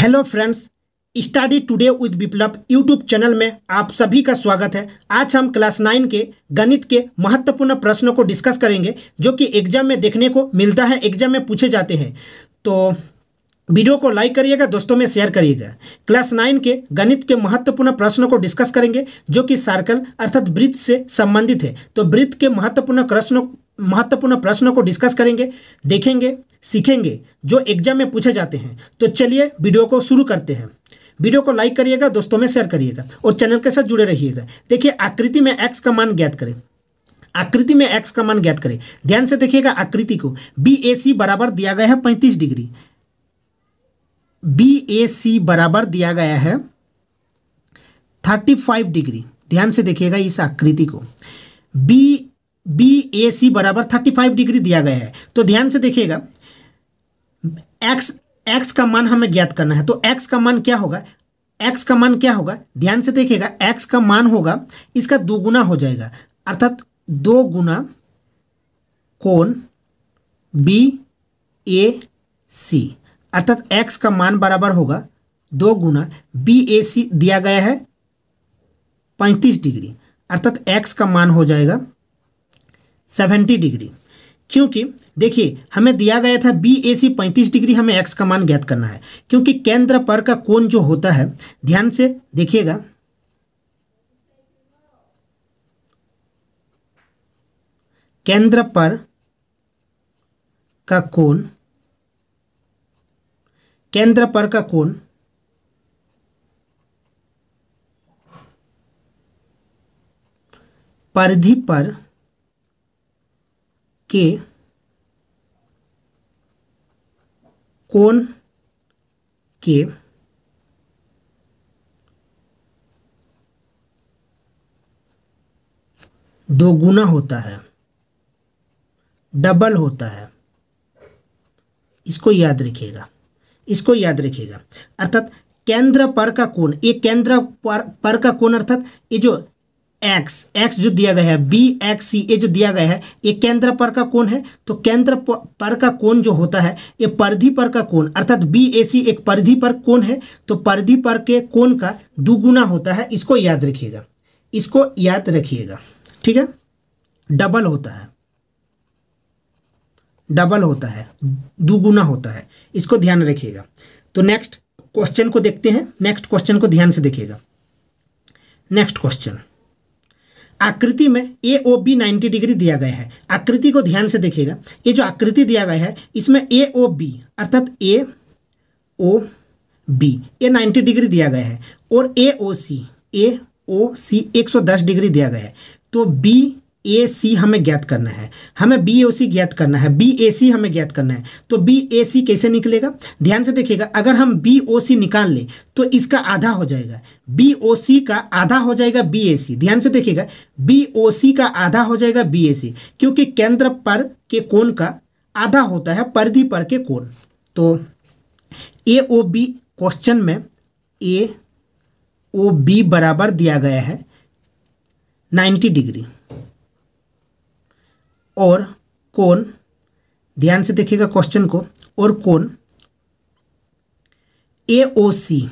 hello friends study today with Viplav YouTube channel में आप सभी का स्वागत है आज हम क्लास नाइन के गणित के महत्वपूर्ण प्रश्नों को डिस्कस करेंगे जो कि एग्जाम में देखने को मिलता है एग्जाम में पूछे जाते हैं तो वीडियो को लाइक करिएगा दोस्तों में शेयर करिएगा क्लास नाइन के गणित के महत्वपूर्ण प्रश्नों को डिस्कस करेंगे जो कि सर्कल अर्थात वृत्त से संबंधित है तो वृत्त के महत्वपूर्ण प्रश्नों महत्वपूर्ण प्रश्नों को डिस्कस करेंगे देखेंगे सीखेंगे जो एग्जाम में पूछे जाते हैं तो चलिए वीडियो को शुरू करते हैं वीडियो को लाइक करिएगा दोस्तों में शेयर करिएगा और चैनल के साथ जुड़े रहिएगा देखिए आकृति में एक्स का मान ज्ञात करें आकृति में एक्स का मान ज्ञात करें ध्यान से देखिएगा आकृति को बी ए सी बराबर दिया गया है पैंतीस डिग्री बी ए सी बराबर दिया गया है थर्टी फाइव डिग्री ध्यान से देखिएगा इस आकृति को बी बी ए सी बराबर थर्टी फाइव डिग्री दिया गया है तो ध्यान से देखिएगा एक्स एक्स का मान हमें ज्ञात करना है तो एक्स का मान क्या होगा एक्स का मान क्या होगा ध्यान से देखिएगा एक्स का मान होगा इसका दोगुना हो जाएगा अर्थात दो गुना कोण बी ए सी अर्थात एक्स का मान बराबर होगा दो गुना बी ए सी दिया गया है पैंतीस डिग्री अर्थात एक्स का मान हो जाएगा सेवेंटी डिग्री क्योंकि देखिए हमें दिया गया था बी ए सी पैंतीस डिग्री हमें एक्स का मान ज्ञात करना है क्योंकि केंद्र पर का कोण जो होता है ध्यान से देखिएगा केंद्र पर का कोण केंद्र पर का कोण परिधि पर के कोण के दोगुना होता है डबल होता है इसको याद रखिएगा इसको याद रखिएगा अर्थात केंद्र पर का कोण ये केंद्र पर, पर का कोण अर्थात ये जो एक्स एक्स जो दिया गया है बी एक्स सी ए जो दिया गया है ये केंद्र पर का कोण है तो केंद्र पर का कोण जो होता है ये परधि पर का कोण अर्थात बी ए सी एक परधि पर कोण है तो परधि पर के कोण का दुगुना होता है इसको याद रखिएगा इसको याद रखिएगा ठीक है डबल होता है डबल होता है दुगुना होता है इसको ध्यान रखिएगा तो नेक्स्ट क्वेश्चन को देखते हैं नेक्स्ट क्वेश्चन को ध्यान से देखिएगा नेक्स्ट क्वेश्चन आकृति में A O B ninety degree दिया गया है आकृति को ध्यान से देखिएगा ये जो आकृति दिया गया है इसमें ए ओ बी अर्थात A O B A ninety degree दिया गया है और ए ओ सी ए ओ सी एक सौ दस डिग्री दिया गया है तो बी ए सी हमें ज्ञात करना है हमें बी ओ सी ज्ञात करना है बी ए सी हमें ज्ञात करना है तो बी ए सी कैसे निकलेगा ध्यान से देखिएगा अगर हम बी ओ सी निकाल लें तो इसका आधा हो जाएगा बी ओ सी का आधा हो जाएगा बी ए सी ध्यान से देखिएगा बी ओ सी का आधा हो जाएगा बी ए सी क्योंकि केंद्र पर के कोण का आधा होता है परिधि पर के कोण तो ए ओ बी क्वेश्चन में ए ओ बी बराबर दिया गया है नाइन्टी डिग्री और कौन ध्यान से देखिएगा क्वेश्चन को और कौन ए ओ सी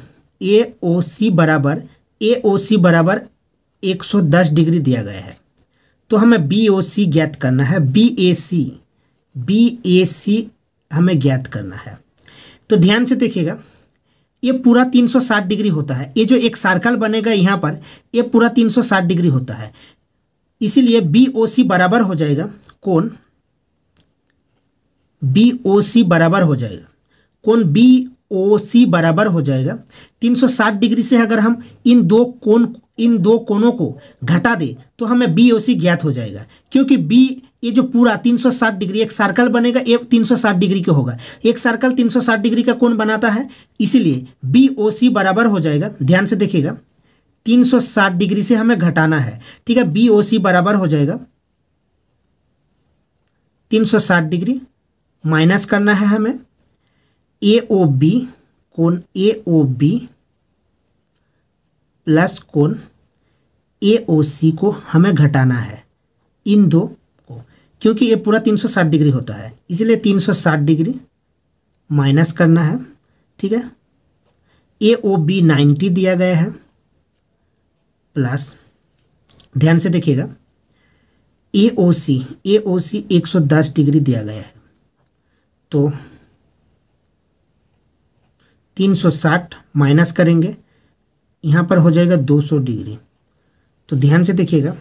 ए ओ सी बराबर ए ओ सी बराबर 110 डिग्री दिया गया है तो हमें बी ओ सी ज्ञात करना है बी ए सी बी ए सी हमें ज्ञात करना है तो ध्यान से देखिएगा ये पूरा 360 डिग्री होता है ये जो एक सर्कल बनेगा यहाँ पर ये पूरा 360 डिग्री होता है इसीलिए बी ओ सी बराबर हो जाएगा कौन बी ओ सी बराबर हो जाएगा कौन बी ओ सी बराबर हो जाएगा 360 डिग्री से अगर हम इन दो कोण इन दो कोणों को घटा दे तो हमें बी ओ सी ज्ञात हो जाएगा क्योंकि बी ये जो पूरा 360 डिग्री एक सर्कल बनेगा ये 360 डिग्री का होगा एक सर्कल 360 डिग्री का कोण बनाता है इसीलिए बी ओ सी बराबर हो जाएगा ध्यान से देखिएगा 360 डिग्री से हमें घटाना है ठीक है बी ओ सी बराबर हो जाएगा 360 डिग्री माइनस करना है हमें ए ओ बी कोण ए ओ बी प्लस कोण ए ओ सी को हमें घटाना है इन दो को क्योंकि ये पूरा 360 डिग्री होता है इसलिए 360 डिग्री माइनस करना है ठीक है ए ओ बी नाइन्टी दिया गया है प्लस ध्यान से देखिएगा ए ओ सी ए ओ सी एक सौ दस डिग्री दिया गया है तो तीन सौ साठ माइनस करेंगे यहाँ पर हो जाएगा दो सौ डिग्री तो ध्यान से देखिएगा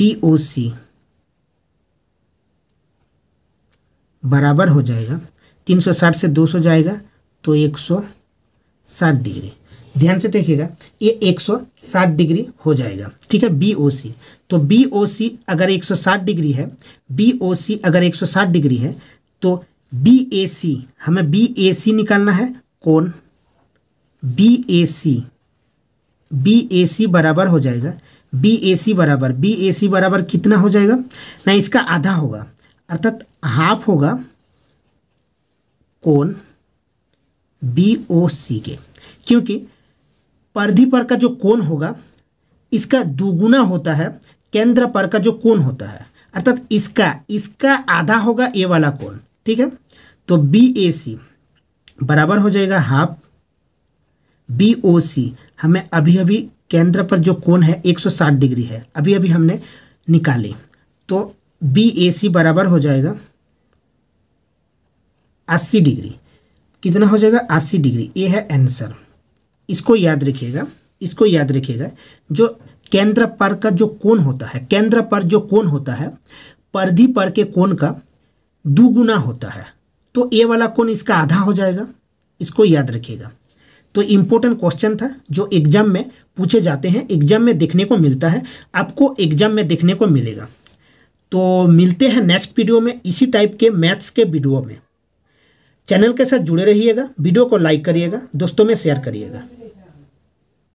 बी ओ सी बराबर हो जाएगा तीन सौ साठ से दो सौ जाएगा तो एक सौ साठ डिग्री ध्यान से देखिएगा ये 160 डिग्री हो जाएगा ठीक है बी ओ सी तो बी ओ सी अगर 160 डिग्री है बी ओ सी अगर 160 डिग्री है तो बी ए सी हमें बी ए सी निकालना है कौन बी ए सी बी ए सी बराबर हो जाएगा बी ए सी बराबर बी ए सी बराबर कितना हो जाएगा ना इसका आधा होगा अर्थात हाफ होगा कौन बी ओ सी के क्योंकि परधि पर का जो कोण होगा इसका दुगुना होता है केंद्र पर का जो कोण होता है अर्थात इसका इसका आधा होगा ए वाला कोण ठीक है तो बी ए सी बराबर हो जाएगा हाफ बी ओ सी हमें अभी अभी केंद्र पर जो कोण है 160 डिग्री है अभी अभी हमने निकाली तो बी ए सी बराबर हो जाएगा 80 डिग्री कितना हो जाएगा 80 डिग्री ये है आंसर इसको याद रखिएगा इसको याद रखिएगा जो केंद्र पर का जो कोण होता है केंद्र पर जो कोण होता है परधि पर के कोण का दुगुना होता है तो ए वाला कोण इसका आधा हो जाएगा इसको याद रखिएगा तो इम्पोर्टेंट क्वेश्चन था जो एग्जाम में पूछे जाते हैं एग्जाम में देखने को मिलता है आपको एग्जाम में देखने को मिलेगा तो मिलते हैं नेक्स्ट वीडियो में इसी टाइप के मैथ्स के वीडियो में चैनल के साथ जुड़े रहिएगा वीडियो को लाइक करिएगा दोस्तों में शेयर करिएगा